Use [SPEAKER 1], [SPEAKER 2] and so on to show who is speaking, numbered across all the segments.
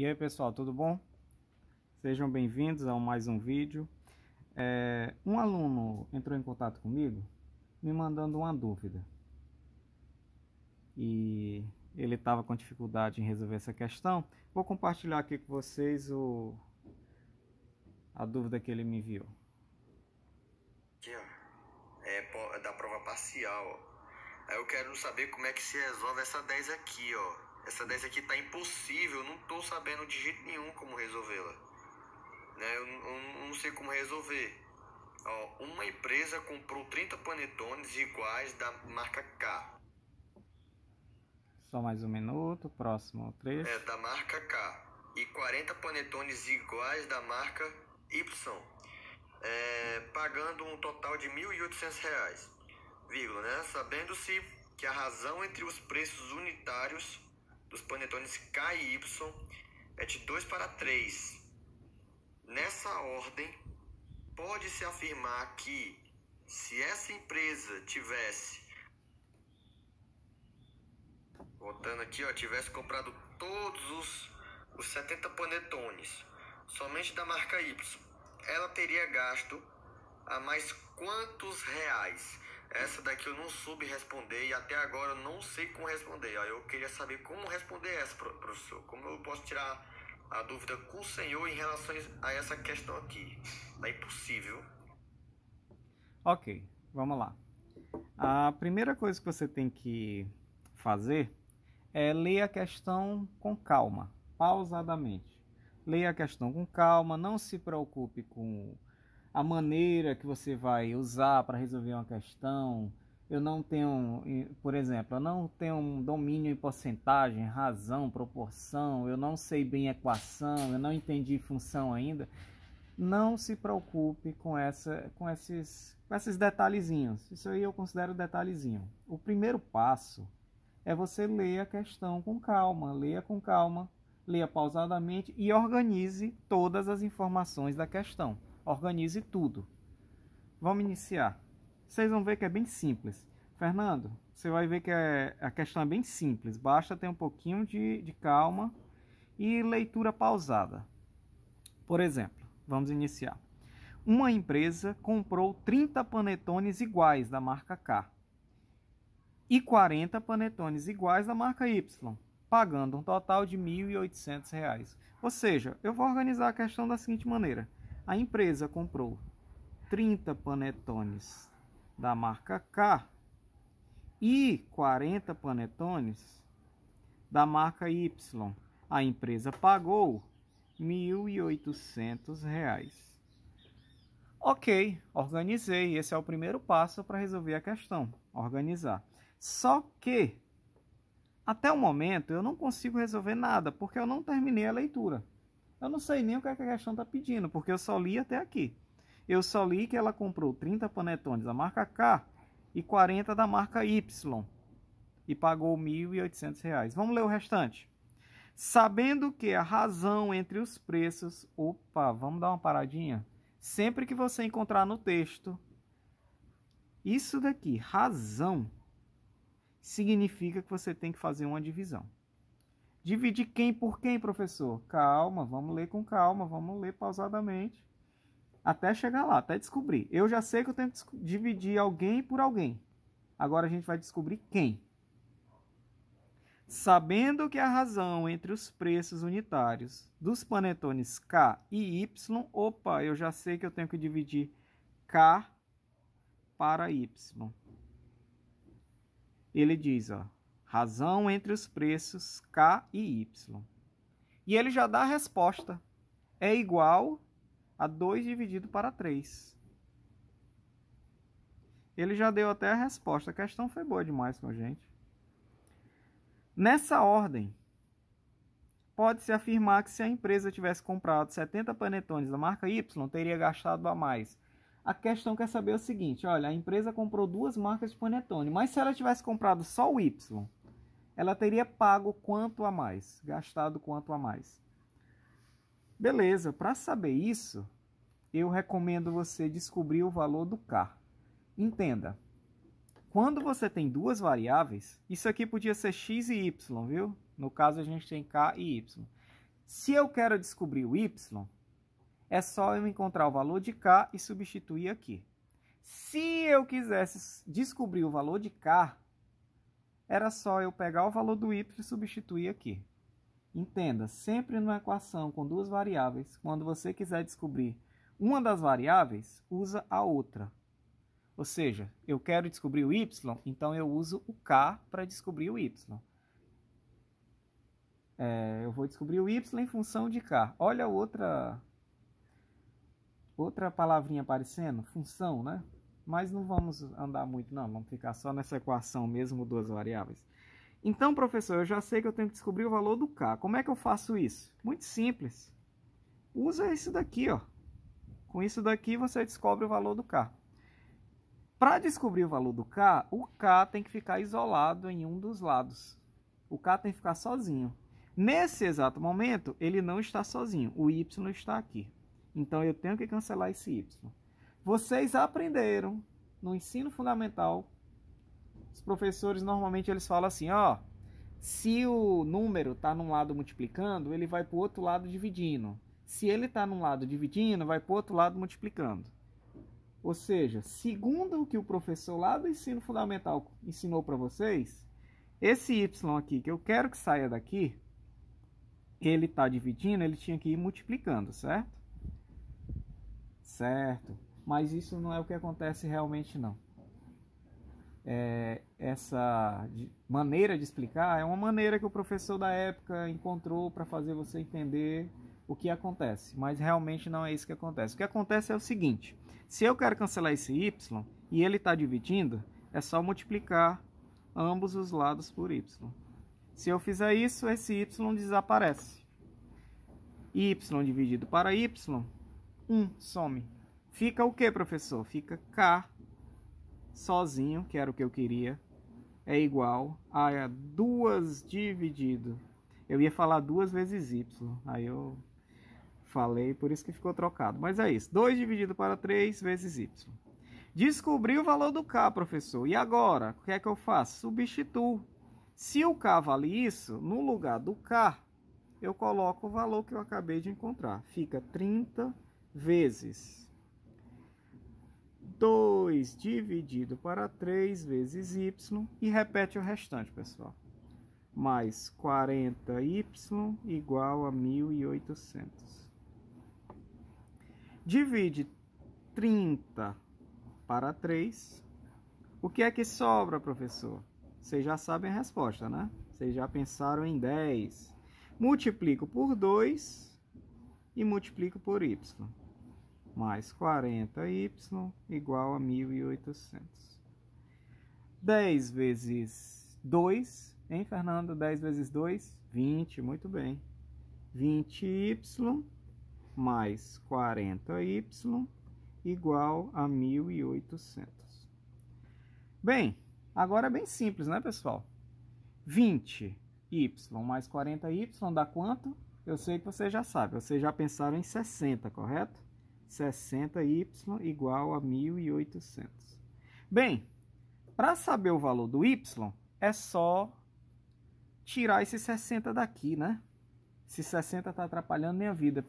[SPEAKER 1] E aí pessoal, tudo bom? Sejam bem-vindos a mais um vídeo. É, um aluno entrou em contato comigo me mandando uma dúvida. E ele estava com dificuldade em resolver essa questão. Vou compartilhar aqui com vocês o, a dúvida que ele me enviou.
[SPEAKER 2] Aqui, ó. É, é da prova parcial. Aí eu quero saber como é que se resolve essa 10 aqui, ó. Essa 10 aqui tá impossível, não tô sabendo de jeito nenhum como resolvê-la. Né? Eu, eu, não sei como resolver. Ó, uma empresa comprou 30 panetones iguais da marca K.
[SPEAKER 1] Só mais um minuto, próximo trecho. É,
[SPEAKER 2] da marca K. E 40 panetones iguais da marca Y. É, pagando um total de R$ 1.800, vírgula, né? Sabendo-se que a razão entre os preços unitários dos panetones K e Y é de 2 para 3. Nessa ordem, pode-se afirmar que se essa empresa tivesse voltando aqui, ó, tivesse comprado todos os, os 70 panetones somente da marca Y, ela teria gasto a mais quantos reais? Essa daqui eu não soube responder e até agora eu não sei como responder. Aí eu queria saber como responder essa, professor. Como eu posso tirar a dúvida com o senhor em relação a essa questão aqui? É impossível.
[SPEAKER 1] Ok, vamos lá. A primeira coisa que você tem que fazer é ler a questão com calma, pausadamente. Leia a questão com calma, não se preocupe com a maneira que você vai usar para resolver uma questão. Eu não tenho, por exemplo, eu não tenho um domínio em porcentagem, razão, proporção, eu não sei bem equação, eu não entendi função ainda. Não se preocupe com, essa, com, esses, com esses detalhezinhos. Isso aí eu considero detalhezinho. O primeiro passo é você ler a questão com calma, leia com calma, leia pausadamente e organize todas as informações da questão organize tudo. Vamos iniciar. Vocês vão ver que é bem simples. Fernando, você vai ver que é, a questão é bem simples, basta ter um pouquinho de, de calma e leitura pausada. Por exemplo, vamos iniciar. Uma empresa comprou 30 panetones iguais da marca K e 40 panetones iguais da marca Y, pagando um total de R$ 1.800. Ou seja, eu vou organizar a questão da seguinte maneira. A empresa comprou 30 panetones da marca K e 40 panetones da marca Y. A empresa pagou R$ 1.800. Ok, organizei. Esse é o primeiro passo para resolver a questão, organizar. Só que, até o momento, eu não consigo resolver nada, porque eu não terminei a leitura. Eu não sei nem o que é a questão está pedindo, porque eu só li até aqui. Eu só li que ela comprou 30 panetones da marca K e 40 da marca Y e pagou R$ 1.800. Vamos ler o restante. Sabendo que a razão entre os preços. Opa, vamos dar uma paradinha? Sempre que você encontrar no texto isso daqui, razão, significa que você tem que fazer uma divisão. Dividir quem por quem, professor? Calma, vamos ler com calma, vamos ler pausadamente. Até chegar lá, até descobrir. Eu já sei que eu tenho que dividir alguém por alguém. Agora a gente vai descobrir quem. Sabendo que a razão entre os preços unitários dos panetones K e Y, opa, eu já sei que eu tenho que dividir K para Y. Ele diz, ó, razão entre os preços K e Y. E ele já dá a resposta. É igual a 2 dividido para 3. Ele já deu até a resposta. A questão foi boa demais com a gente. Nessa ordem, pode-se afirmar que se a empresa tivesse comprado 70 panetones da marca Y, teria gastado a mais. A questão quer saber o seguinte: olha, a empresa comprou duas marcas de panetone, mas se ela tivesse comprado só o Y, ela teria pago quanto a mais, gastado quanto a mais. Beleza, para saber isso, eu recomendo você descobrir o valor do K. Entenda, quando você tem duas variáveis, isso aqui podia ser x e y, viu? No caso, a gente tem k e y. Se eu quero descobrir o y, é só eu encontrar o valor de k e substituir aqui. Se eu quisesse descobrir o valor de k, era só eu pegar o valor do y e substituir aqui. Entenda, sempre numa equação com duas variáveis, quando você quiser descobrir uma das variáveis, usa a outra. Ou seja, eu quero descobrir o y, então eu uso o k para descobrir o y. É, eu vou descobrir o y em função de k. Olha outra outra palavrinha aparecendo, função, né? Mas não vamos andar muito, não. Vamos ficar só nessa equação mesmo, duas variáveis. Então, professor, eu já sei que eu tenho que descobrir o valor do K. Como é que eu faço isso? Muito simples. Usa isso daqui, ó. Com isso daqui, você descobre o valor do K. Para descobrir o valor do K, o K tem que ficar isolado em um dos lados. O K tem que ficar sozinho. Nesse exato momento, ele não está sozinho. O Y está aqui. Então, eu tenho que cancelar esse Y. Vocês aprenderam no ensino fundamental. Os professores normalmente eles falam assim, ó, se o número está num lado multiplicando, ele vai para o outro lado dividindo. Se ele está num lado dividindo, vai para o outro lado multiplicando. Ou seja, segundo o que o professor lá do ensino fundamental ensinou para vocês, esse y aqui, que eu quero que saia daqui, ele está dividindo, ele tinha que ir multiplicando, certo? Certo mas isso não é o que acontece realmente não. É, essa maneira de explicar é uma maneira que o professor da época encontrou para fazer você entender o que acontece, mas realmente não é isso que acontece. O que acontece é o seguinte: se eu quero cancelar esse y e ele está dividindo, é só multiplicar ambos os lados por y. Se eu fizer isso, esse y desaparece. y dividido para y, 1 some. Fica o que, professor? Fica K sozinho, que era o que eu queria, é igual a 2 dividido. Eu ia falar duas vezes y, aí eu falei, por isso que ficou trocado. Mas é isso, 2 dividido para 3 vezes y. Descobri o valor do k, professor. E agora, o que é que eu faço? Substituo. Se o k vale isso, no lugar do k, eu coloco o valor que eu acabei de encontrar. Fica 30 vezes 2 dividido para 3 vezes y e repete o restante, pessoal. Mais 40y igual a 1800. Divide 30 para 3. O que é que sobra, professor? Vocês já sabem a resposta, né? Vocês já pensaram em 10. Multiplico por 2 e multiplico por y mais 40y igual a 1.800. 10 vezes 2, hein, Fernando? 10 vezes 2, 20, muito bem. 20y mais 40y igual a 1.800. Bem, agora é bem simples, né, pessoal? 20y mais 40y dá quanto? Eu sei que vocês já sabem, vocês já pensaram em 60, correto? 60y igual a 1.800. Bem, para saber o valor do y, é só tirar esse 60 daqui, né? Esse 60 está atrapalhando minha vida.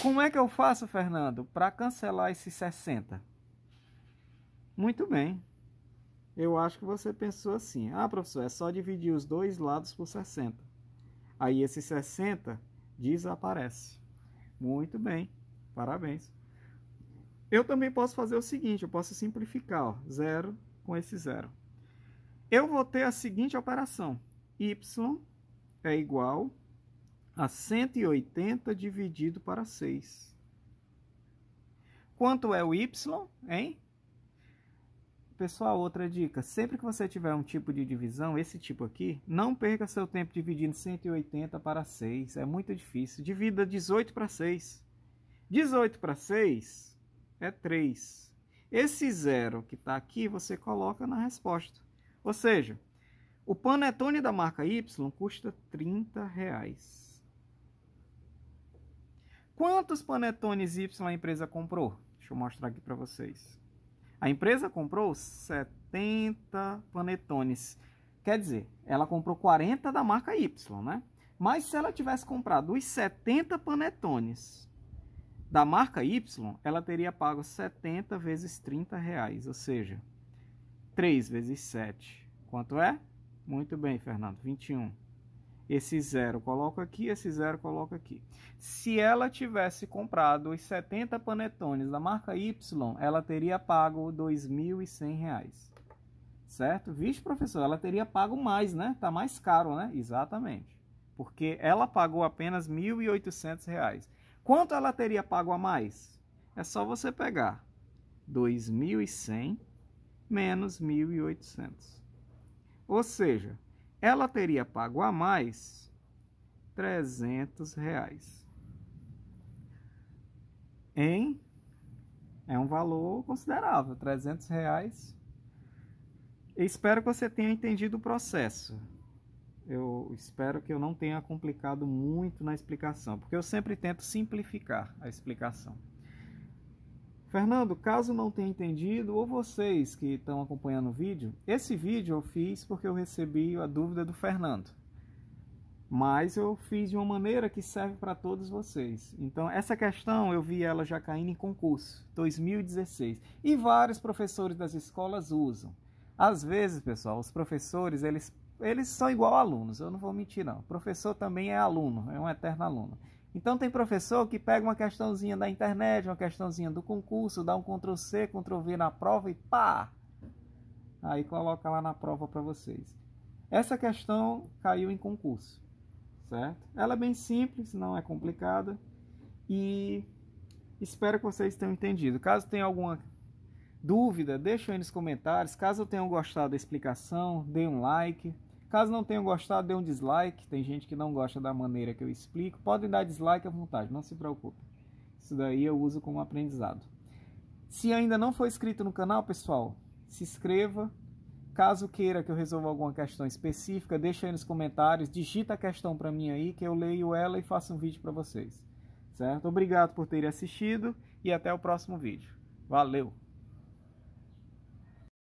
[SPEAKER 1] Como é que eu faço, Fernando, para cancelar esse 60? Muito bem. Eu acho que você pensou assim. Ah, professor, é só dividir os dois lados por 60. Aí esse 60 desaparece. Muito bem. Parabéns. Eu também posso fazer o seguinte, eu posso simplificar, ó, zero com esse zero. Eu vou ter a seguinte operação, y é igual a 180 dividido para 6. Quanto é o y, hein? Pessoal, outra dica, sempre que você tiver um tipo de divisão, esse tipo aqui, não perca seu tempo dividindo 180 para 6, é muito difícil. Divida 18 para 6. 18 para 6 é 3. Esse zero que está aqui, você coloca na resposta. Ou seja, o panetone da marca Y custa 30 reais. Quantos panetones Y a empresa comprou? Deixa eu mostrar aqui para vocês. A empresa comprou 70 panetones. Quer dizer, ela comprou 40 da marca Y, né? Mas se ela tivesse comprado os 70 panetones da marca Y, ela teria pago 70 vezes 30 reais, ou seja, 3 vezes 7. Quanto é? Muito bem, Fernando, 21. Esse zero coloco aqui, esse zero coloco aqui. Se ela tivesse comprado os 70 panetones da marca Y, ela teria pago 2.100 reais, certo? Vixe, professor, ela teria pago mais, né? Tá mais caro, né? Exatamente. Porque ela pagou apenas R$ 1.800. Quanto ela teria pago a mais? É só você pegar 2.100 menos 1.800. Ou seja, ela teria pago a mais 300 reais. Em é um valor considerável, 300 reais. espero que você tenha entendido o processo eu espero que eu não tenha complicado muito na explicação, porque eu sempre tento simplificar a explicação. Fernando, caso não tenha entendido, ou vocês que estão acompanhando o vídeo, esse vídeo eu fiz porque eu recebi a dúvida do Fernando. Mas eu fiz de uma maneira que serve para todos vocês. Então, essa questão eu vi ela já caindo em concurso, 2016. E vários professores das escolas usam. Às vezes, pessoal, os professores eles eles são igual alunos, eu não vou mentir não. O professor também é aluno, é um eterno aluno. Então tem professor que pega uma questãozinha da internet, uma questãozinha do concurso, dá um Ctrl C, Ctrl V na prova e pá. Aí coloca lá na prova para vocês. Essa questão caiu em concurso, certo? Ela é bem simples, não é complicada e espero que vocês tenham entendido. Caso tenha alguma dúvida, deixa aí nos comentários. Caso tenham gostado da explicação, dê um like, Caso não tenham gostado, dê um dislike. Tem gente que não gosta da maneira que eu explico. Podem dar dislike à vontade, não se preocupe. Isso daí eu uso como aprendizado. Se ainda não for inscrito no canal, pessoal, se inscreva. Caso queira que eu resolva alguma questão específica, deixa aí nos comentários, digita a questão para mim aí que eu leio ela e faço um vídeo para vocês. Certo? Obrigado por terem assistido e até o próximo vídeo. Valeu!